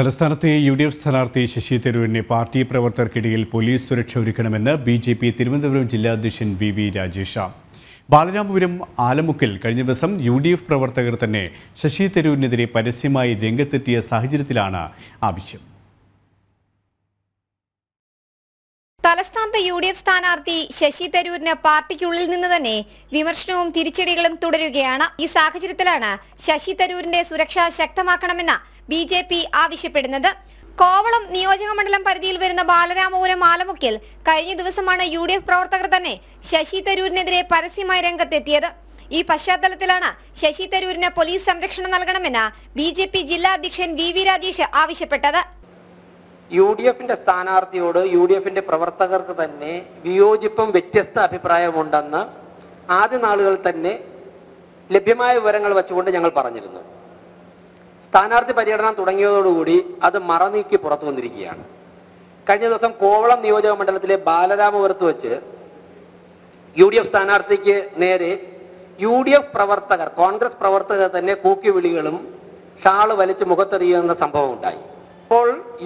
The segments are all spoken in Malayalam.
തലസ്ഥാനത്തെ യു ഡി എഫ് സ്ഥാനാർത്ഥി ശശി തരൂരിനെ പാർട്ടി പ്രവർത്തകർക്കിടയിൽ പോലീസ് സുരക്ഷ ഒരുക്കണമെന്ന് ബി ജെ പി തിരുവനന്തപുരം ജില്ലാ അധ്യക്ഷൻ വി വി രാജേഷ ബാലരാമപുരം ആലമുക്കിൽ കഴിഞ്ഞ ദിവസം യു ഡി എഫ് പ്രവർത്തകർ തന്നെ ശശി തരൂരിനെതിരെ പരസ്യമായി രംഗത്തെത്തിയ സാഹചര്യത്തിലാണ് ആവശ്യം തലസ്ഥാനത്ത് യു ഡി എഫ് സ്ഥാനാർത്ഥി ശശി തരൂരിന് പാർട്ടിക്കുള്ളിൽ നിന്ന് തന്നെ വിമർശനവും തിരിച്ചടികളും തുടരുകയാണ് ഈ സാഹചര്യത്തിലാണ് ശശി തരൂരിന്റെ സുരക്ഷ ശക്തമാക്കണമെന്ന ബി ജെ പി ആവശ്യപ്പെടുന്നത് കോവളം നിയോജകമണ്ഡലം പരിധിയിൽ വരുന്ന ബാലരാമപുരം ആലമുക്കിൽ കഴിഞ്ഞ ദിവസമാണ് യു ഡി എഫ് പ്രവർത്തകർ തന്നെ ശശി തരൂരിനെതിരെ പരസ്യമായി രംഗത്തെത്തിയത് ഈ പശ്ചാത്തലത്തിലാണ് ശശി തരൂരിന് പോലീസ് സംരക്ഷണം നൽകണമെന്ന് ബി ജില്ലാ അധ്യക്ഷൻ വി വി രാജേഷ് ആവശ്യപ്പെട്ടത് യു ഡി എഫിന്റെ സ്ഥാനാർത്ഥിയോട് യു ഡി എഫിന്റെ പ്രവർത്തകർക്ക് തന്നെ വിയോജിപ്പും വ്യത്യസ്ത അഭിപ്രായമുണ്ടെന്ന് ആദ്യ നാളുകൾ തന്നെ ലഭ്യമായ വിവരങ്ങൾ വെച്ചുകൊണ്ട് ഞങ്ങൾ പറഞ്ഞിരുന്നു സ്ഥാനാർത്ഥി പര്യടനം തുടങ്ങിയതോടുകൂടി അത് മറനീക്കി പുറത്തു വന്നിരിക്കുകയാണ് കഴിഞ്ഞ ദിവസം കോവളം നിയോജക മണ്ഡലത്തിലെ ബാലരാമപുരത്ത് വെച്ച് യു ഡി എഫ് സ്ഥാനാർത്ഥിക്ക് നേരെ യു ഡി എഫ് പ്രവർത്തകർ കോൺഗ്രസ് പ്രവർത്തകർ തന്നെ കൂക്കി വിളികളും ഷാള് വലിച്ച് മുഖത്തെറിയുന്ന സംഭവം ഉണ്ടായി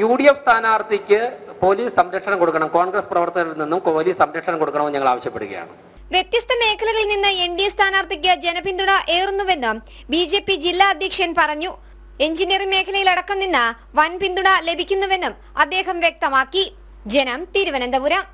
യു ഡി എഫ് സ്ഥാനാർത്ഥിക്ക് പോലീസ് സംരക്ഷണം കൊടുക്കണം കോൺഗ്രസ് പ്രവർത്തകരിൽ നിന്നും പോലീസ് സംരക്ഷണം കൊടുക്കണമെന്ന് ഞങ്ങൾ ആവശ്യപ്പെടുകയാണ് വ്യത്യസ്ത മേഖലകളിൽ നിന്ന് എൻ ഡി എ സ്ഥാനാർത്ഥിക്ക് ജനപിന്തുണ ഏറുന്നുവെന്ന് ബി ജെ പി ജില്ലാ അധ്യക്ഷൻ പറഞ്ഞു എഞ്ചിനീയറിംഗ് മേഖലയിലടക്കം നിന്ന് വൻ പിന്തുണ ലഭിക്കുന്നുവെന്നും അദ്ദേഹം വ്യക്തമാക്കി ജനം തിരുവനന്തപുരം